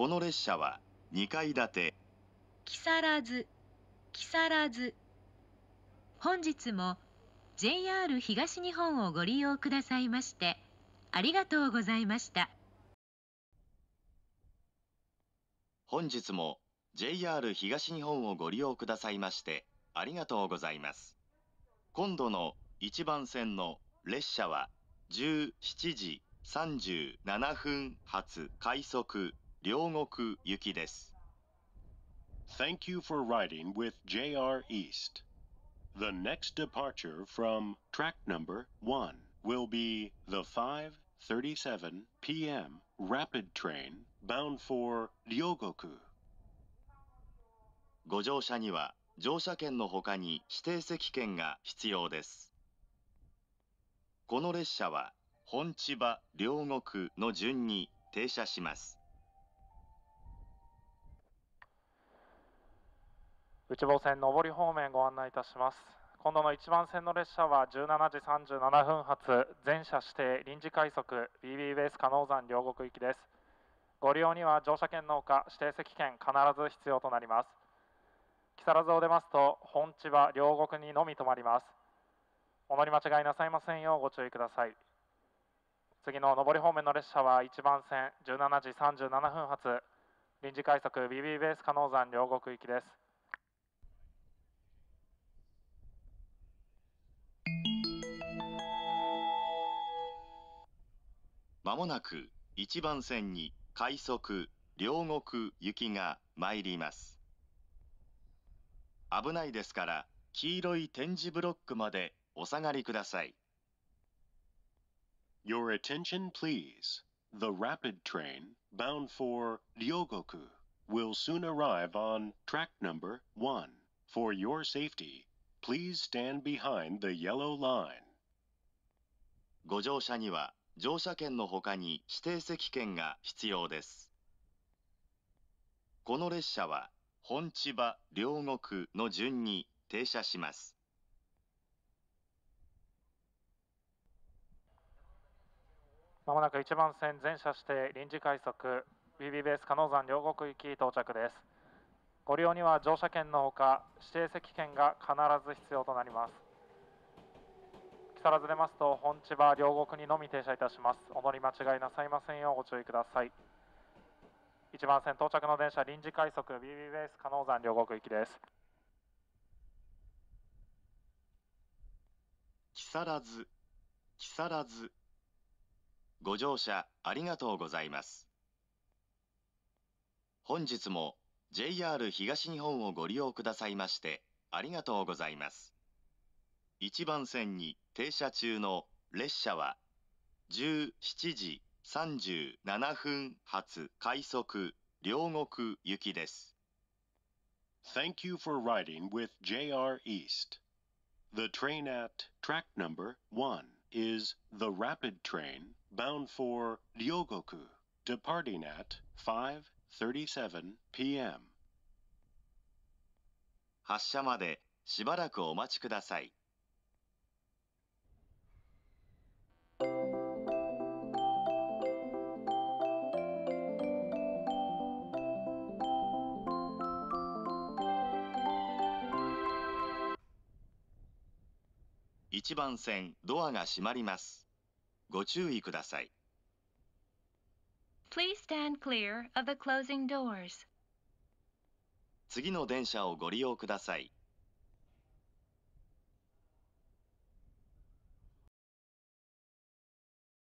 この列車は2階建て木更津木更津本日も JR 東日本をご利用くださいましてありがとうございました本日も JR 東日本をご利用くださいましてありがとうございます今度の1番線の列車は17時37分発快速両国行きです。Thank you for riding with JR East. The next departure from track number 1 will be the 5:37 p.m. rapid train bound for 両国。ご乗車には乗車券の他に指定席券が必要です。この列車は本千葉両国の順に停車します。内房線上り方面ご案内いたします今度の1番線の列車は17時37分発全車指定臨時快速 BB ベース加納山両国行きですご利用には乗車券のほか指定席券必ず必要となります木更津を出ますと本千葉両国にのみ止まりますお乗り間違いなさいませんようご注意ください次の上り方面の列車は1番線17時37分発臨時快速 BB ベース加納山両国行きですまもなく1番線に快速、両国行きが参ります。危ないですから、黄色い点字ブロックまでお下がりください。Your attention please. The rapid train bound for Ryogoku will soon arrive on track number 1. For your safety, please stand behind the yellow line. ご乗車には乗車券のほかに指定席券が必要です。この列車は本千葉、両国の順に停車します。まもなく一番線全車して臨時快速 BB ベース加納山両国行き到着です。ご利用には乗車券のほか指定席券が必ず必要となります。木更津ずますと本千葉両国にのみ停車いたしますお乗り間違いなさいませんようご注意ください一番線到着の電車臨時快速 BB ベース加納山両国行きです木更津木更津ご乗車ありがとうございます本日も JR 東日本をご利用くださいましてありがとうございます1番線に停車中の列車は17時37分発快速両国行きです。Thank you for riding with JR East. The train at track number 1 is the rapid train bound for Ryogoku, departing at 5:37 p.m. 発車までしばらくお待ちください。1番線ドアが閉まります。ご注意ください。Please stand clear of the closing doors. 次の電車をご利用ください。